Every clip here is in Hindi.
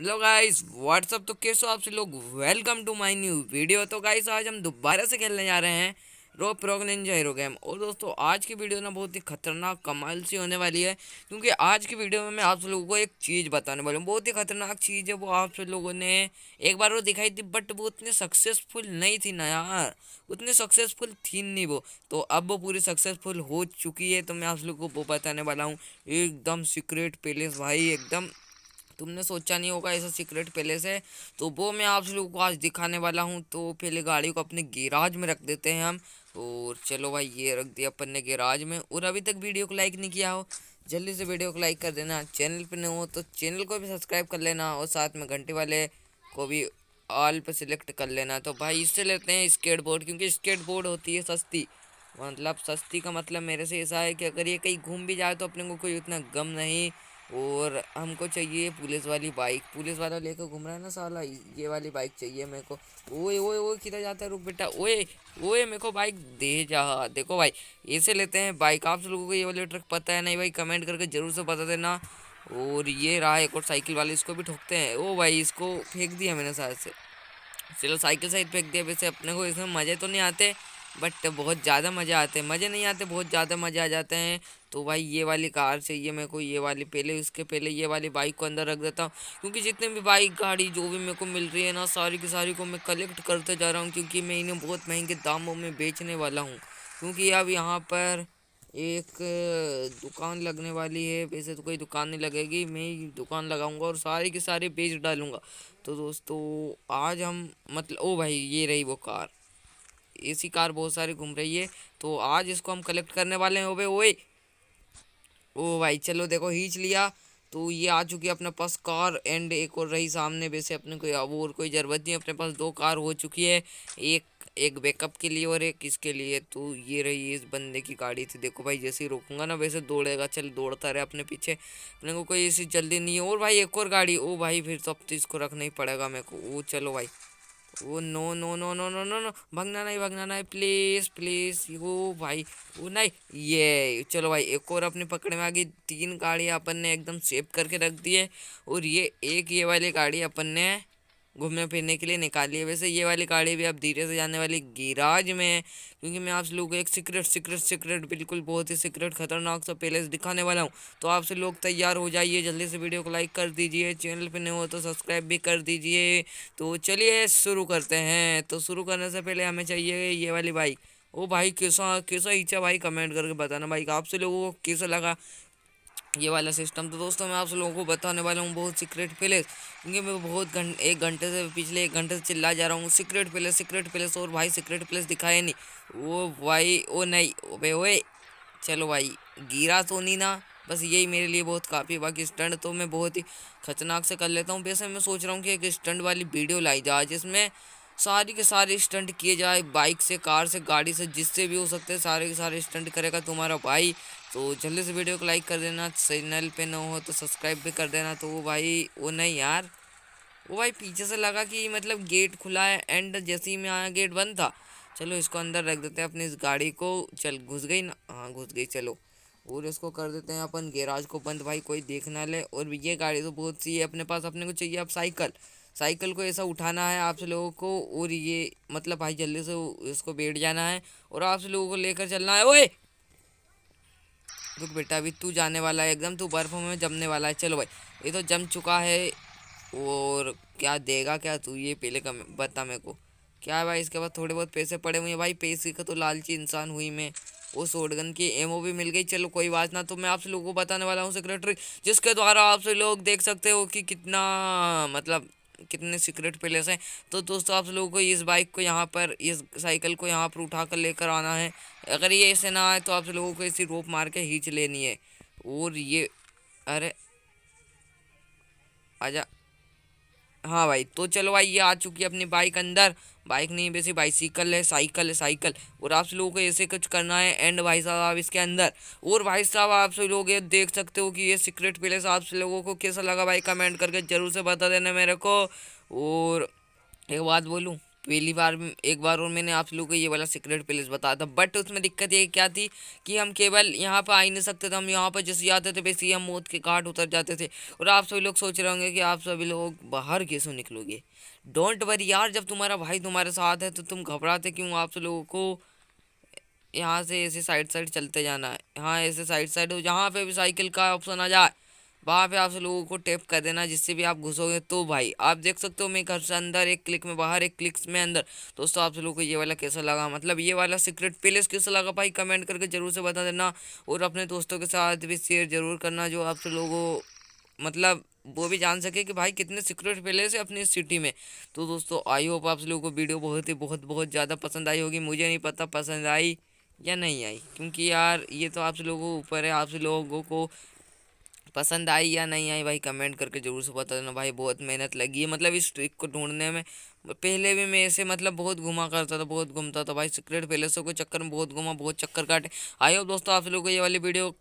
हेलो गाइस व्हाट्सअप तो कैसे हो आप से लोग welcome to my new video तो गाइस आज हम दोबारा से खेलने जा रहे हैं rope frog ninja hero game और दोस्तों आज की वीडियो ना बहुत ही खतरनाक कमाल सी होने वाली है क्योंकि आज की वीडियो में मैं आप लोगों को एक चीज़ बताने वाली हूँ बहुत ही खतरनाक चीज़ है वो आप लोगों ने एक बार वो दिखाई थी बट वो उतनी सक्सेसफुल नहीं थी ना यार उतनी सक्सेसफुल थी नहीं वो तो अब वो पूरी सक्सेसफुल हो चुकी है तो मैं आप लोगों को वो बताने वाला हूँ एकदम सीक्रेट पैलेस भाई एकदम तुमने सोचा नहीं होगा ऐसा सीक्रेट पहले से तो वो मैं आप लोगों को आज दिखाने वाला हूँ तो पहले गाड़ी को अपने गैराज में रख देते हैं हम और चलो भाई ये रख दिया अपन ने गैराज में और अभी तक वीडियो को लाइक नहीं किया हो जल्दी से वीडियो को लाइक कर देना चैनल पर नहीं हो तो चैनल को भी सब्सक्राइब कर लेना और साथ में घंटे वाले को भी ऑल पर सिलेक्ट कर लेना तो भाई इससे लेते हैं स्केट बोर्ड क्योंकि स्केट बोर्ड होती है सस्ती मतलब सस्ती का मतलब मेरे से ऐसा है कि अगर ये कहीं घूम भी जाए तो अपने को कोई उतना गम नहीं और हमको चाहिए पुलिस वाली बाइक पुलिस वाला लेकर घूम रहा है ना साला ये वाली बाइक चाहिए मेरे को ओए ओए ओए किधर जाता है रुक बेटा ओए ओए मेरे को बाइक दे जा देखो भाई ऐसे लेते हैं बाइक आप लोगों को ये वाली ट्रक पता है नहीं भाई कमेंट करके जरूर से बता देना और ये रहा एक और साइकिल वाले इसको भी ठोकते हैं ओ भाई इसको फेंक दिया मैंने साथ से चलो साइकिल साइड फेंक दिया वैसे अपने को इसमें मज़े तो नहीं आते बट बहुत ज़्यादा मज़े आते हैं मज़े नहीं आते बहुत ज़्यादा मज़े आ जाते हैं तो भाई ये वाली कार चाहिए मेरे को ये वाली पहले उसके पहले ये वाली बाइक को अंदर रख देता हूँ क्योंकि जितने भी बाइक गाड़ी जो भी मेरे को मिल रही है ना सारी की सारी को मैं कलेक्ट करते जा रहा हूँ क्योंकि मैं इन्हें बहुत महंगे दामों में बेचने वाला हूँ क्योंकि अब यहाँ पर एक दुकान लगने वाली है वैसे तो कोई दुकान नहीं लगेगी मैं ही दुकान लगाऊंगा और सारे के सारे बेच डालूंगा तो दोस्तों आज हम मतलब ओ भाई ये रही वो कार ऐसी कार बहुत सारी घूम रही है तो आज इसको हम कलेक्ट करने वाले हैं ओबे ओए ओ भाई चलो देखो हीच लिया तो ये आ चुकी है अपने पास कार एंड एक और रही सामने वैसे अपने कोई अब और कोई ज़रूरत नहीं अपने पास दो कार हो चुकी है एक एक बैकअप के लिए और एक इसके लिए तो ये रही इस बंदे की गाड़ी थी देखो भाई जैसे ही रोकूंगा ना वैसे दौड़ेगा चल दौड़ता रहे अपने पीछे अपने को कोई ऐसी जल्दी नहीं है और भाई एक और गाड़ी ओ भाई फिर तो अब तो इसको रखना ही पड़ेगा मेरे को ओ चलो भाई oh no no no no no no no भगना नहीं भगना नहीं प्लीज़ प्लीज़ ओ भाई ओ नहीं ये चलो भाई एक और अपनी पकड़ में आ गई तीन गाड़ी अपन ने एकदम सेव करके रख दी है और ये एक ये वाली गाड़ी अपन ने घूमने फिरने के लिए निकाली है वैसे ये वाली गाड़ी भी अब धीरे से जाने वाली गिराज में है क्योंकि मैं आप लोगों को एक सीक्रेट सीक्रेट सीक्रेट बिल्कुल बहुत ही सीक्रेट खतरनाक सा पैलेस दिखाने वाला हूँ तो आपसे लोग तैयार हो जाइए जल्दी से वीडियो को लाइक कर दीजिए चैनल पर नहीं हो तो सब्सक्राइब भी कर दीजिए तो चलिए शुरू करते हैं तो शुरू करने से पहले हमें चाहिए ये वाली बाइक ओ भाई कैसा कैसा इच्छा भाई कमेंट करके बताना भाई आपसे लोगों को कैसा लगा ये वाला सिस्टम तो दोस्तों मैं आप लोगों को बताने वाला हूँ बहुत सीक्रेट प्लेस क्योंकि मैं बहुत घंटे एक घंटे से पिछले एक घंटे से चिल्ला जा रहा हूँ सीक्रेट प्लेस सीक्रेट प्लेस और भाई सीक्रेट प्लेस दिखाया नहीं वो भाई ओ नहीं ओबे ओए चलो भाई गिरा तो नहीं ना बस यही मेरे लिए बहुत काफ़ी बाकी स्टंट तो मैं बहुत ही खतरनाक से कर लेता हूँ वैसे मैं सोच रहा हूँ कि एक स्टंट वाली वीडियो लाई जाए जिसमें सारी के सारे स्टंट किए जाए बाइक से कार से गाड़ी से जिससे भी हो सकते हैं सारे के सारे स्टंट करेगा तुम्हारा भाई तो जल्दी से वीडियो को लाइक कर देना चैनल पे ना हो तो सब्सक्राइब भी कर देना तो वो भाई वो नहीं यार वो भाई पीछे से लगा कि मतलब गेट खुला है एंड जैसे ही मैं आया गेट बंद था चलो इसको अंदर रख देते हैं अपनी इस गाड़ी को चल घुस गई ना हाँ घुस गई चलो और इसको कर देते हैं अपन गैराज को बंद भाई कोई देख ना ले और ये गाड़ी तो बहुत सी है अपने पास अपने को चाहिए आप साइकिल साइकिल को ऐसा उठाना है आपसे लोगों को और ये मतलब भाई जल्दी से इसको बैठ जाना है और आपसे लोगों को लेकर चलना है ओए रुक बेटा अभी तू जाने वाला है एकदम तू बर्फ़ में जमने वाला है चलो भाई ये तो जम चुका है और क्या देगा क्या तू ये पहले का बता मेरे को क्या है भाई इसके बाद थोड़े बहुत पैसे पड़े हुए हैं भाई पैसे का तो लालची इंसान हुई मैं वो सोडगन की एमओ भी मिल गई चलो कोई बात ना तो मैं आप लोगों को बताने वाला हूँ सेक्रेटरी जिसके द्वारा आप लोग देख सकते हो कि कितना मतलब कितने सीक्रेट प्लेस हैं तो दोस्तों आप लोगों को इस बाइक को यहाँ पर इस साइकिल को यहाँ पर उठा कर लेकर आना है अगर ये ऐसे ना आए तो आप लोगों को इसी रोप मार के खींच लेनी है और ये अरे आजा हाँ भाई तो चलो भाई ये आ चुकी है अपनी बाइक अंदर बाइक नहीं वैसे बाइसिकल है साइकिल है साइकिल और आप लोगों को ऐसे कुछ करना है एंड भाई साहब आप इसके अंदर और भाई साहब आप सभी लोग ये देख सकते हो कि ये सीक्रेट प्लेस आप लोगों को कैसा लगा भाई कमेंट करके ज़रूर से बता देना मेरे को और एक बात बोलूँ पहली बार एक बार और मैंने आप लोगों को ये वाला सीक्रेट प्लेस बताया था बट उसमें दिक्कत ये क्या थी कि हम केवल यहाँ पर आ ही नहीं सकते थे हम यहाँ पर जैसे जाते थे वैसे ही हम मौत के घाट उतर जाते थे और आप सभी लोग सोच रहे होंगे कि आप सभी लोग बाहर कैसे निकलोगे डोंट वरी यार जब तुम्हारा भाई तुम्हारे साथ है तो तुम घबराते क्यों आप सब लोगों को यहाँ से ऐसे साइड साइड चलते जाना है यहाँ ऐसे साइड साइड हो जहाँ पे भी साइकिल का ऑप्शन आ जाए वहाँ पे आप लोगों को टैप कर देना जिससे भी आप घुसोगे तो भाई आप देख सकते हो मैं घर से अंदर एक क्लिक में बाहर एक क्लिक्स में अंदर दोस्तों आप लोगों को ये वाला कैसा लगा मतलब ये वाला सीक्रेट पेलेस कैसा लगा भाई कमेंट करके ज़रूर से बता देना और अपने दोस्तों के साथ भी शेयर ज़रूर करना जो आप लोगों मतलब वो भी जान सके कि भाई कितने सीक्रेट प्लेस है अपनी सिटी में तो दोस्तों आई होप आप लोगों को वीडियो बहुत ही बहुत बहुत ज़्यादा पसंद आई होगी मुझे नहीं पता पसंद आई या नहीं आई क्योंकि यार ये तो आप लोगों को ऊपर है आप लोगों को पसंद आई या नहीं आई भाई कमेंट करके ज़रूर से बता देना भाई बहुत मेहनत लगी है मतलब इस ट्रिक को ढूंढने में पहले भी मैं ऐसे मतलब बहुत घुमा करता था बहुत घूमता था भाई सीक्रेट पैलेसों के चक्कर में बहुत घुमा बहुत चक्कर काटे आई हो दोस्तों आप लोगों को ये वाली वीडियो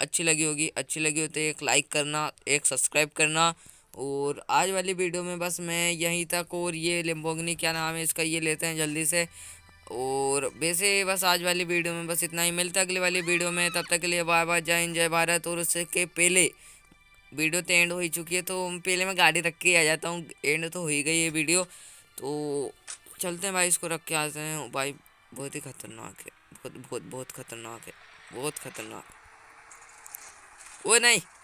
अच्छी लगी होगी अच्छी लगी हो तो एक लाइक करना एक सब्सक्राइब करना और आज वाली वीडियो में बस मैं यहीं तक और ये लिम्बोगनी क्या नाम है इसका ये लेते हैं जल्दी से और वैसे बस आज वाली वीडियो में बस इतना ही मिलता है अगली वाली वीडियो में तब तक के लिए बाय बाय जय हिंद जय भारत और उसके पहले वीडियो तो एंड हो ही चुकी है तो पहले मैं गाड़ी रख के आ जाता हूँ एंड तो हो ही गई है वीडियो तो चलते हैं भाई इसको रख के आते हैं भाई बहुत ही खतरनाक है बहुत बहुत बहुत खतरनाक है बहुत खतरनाक वो नहीं